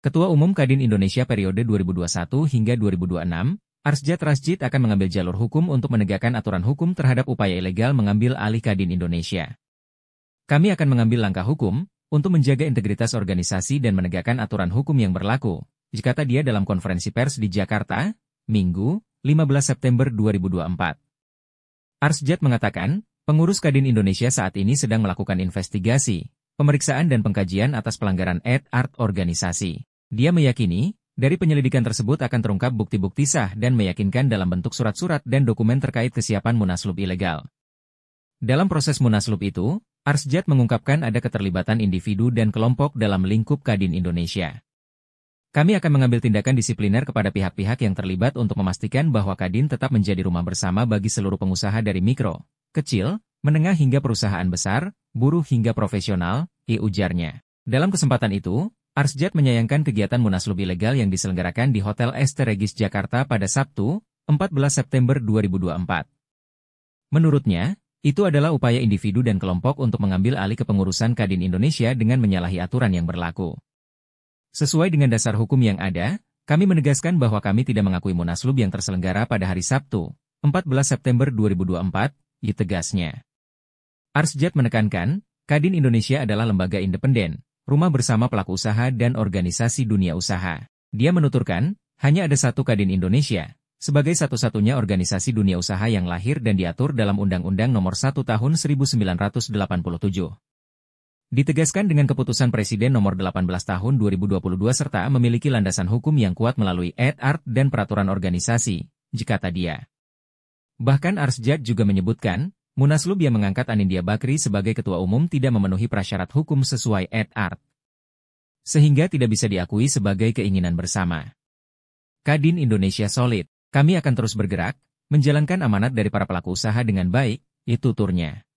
Ketua Umum Kadin Indonesia periode 2021 hingga 2026, Arsjad Rasjid akan mengambil jalur hukum untuk menegakkan aturan hukum terhadap upaya ilegal mengambil alih Kadin Indonesia. Kami akan mengambil langkah hukum untuk menjaga integritas organisasi dan menegakkan aturan hukum yang berlaku, dikata dia dalam konferensi pers di Jakarta, Minggu, 15 September 2024. Arsjad mengatakan, pengurus Kadin Indonesia saat ini sedang melakukan investigasi, pemeriksaan dan pengkajian atas pelanggaran ad art organisasi. Dia meyakini, dari penyelidikan tersebut akan terungkap bukti-bukti sah dan meyakinkan dalam bentuk surat-surat dan dokumen terkait kesiapan munaslub ilegal. Dalam proses munaslub itu, Arsjad mengungkapkan ada keterlibatan individu dan kelompok dalam lingkup Kadin Indonesia. Kami akan mengambil tindakan disipliner kepada pihak-pihak yang terlibat untuk memastikan bahwa Kadin tetap menjadi rumah bersama bagi seluruh pengusaha dari mikro, kecil, menengah hingga perusahaan besar, buruh hingga profesional, i ujarnya. Dalam kesempatan itu, Arsjad menyayangkan kegiatan munaslub ilegal yang diselenggarakan di Hotel Esteregis Regis Jakarta pada Sabtu, 14 September 2024. Menurutnya, itu adalah upaya individu dan kelompok untuk mengambil alih kepengurusan Kadin Indonesia dengan menyalahi aturan yang berlaku. Sesuai dengan dasar hukum yang ada, kami menegaskan bahwa kami tidak mengakui munaslub yang terselenggara pada hari Sabtu, 14 September 2024, ditegasnya. Arsjad menekankan, Kadin Indonesia adalah lembaga independen, rumah bersama pelaku usaha dan organisasi dunia usaha. Dia menuturkan, hanya ada satu Kadin Indonesia, sebagai satu-satunya organisasi dunia usaha yang lahir dan diatur dalam Undang-Undang Nomor 1 Tahun 1987. Ditegaskan dengan keputusan Presiden Nomor 18 Tahun 2022 serta memiliki landasan hukum yang kuat melalui Ed Art dan peraturan organisasi, jika tadi ya. Bahkan Arsjad juga menyebutkan, Munaslub yang mengangkat Anindya Bakri sebagai ketua umum tidak memenuhi prasyarat hukum sesuai Ed art. Sehingga tidak bisa diakui sebagai keinginan bersama. Kadin Indonesia Solid, kami akan terus bergerak, menjalankan amanat dari para pelaku usaha dengan baik, itu turnya.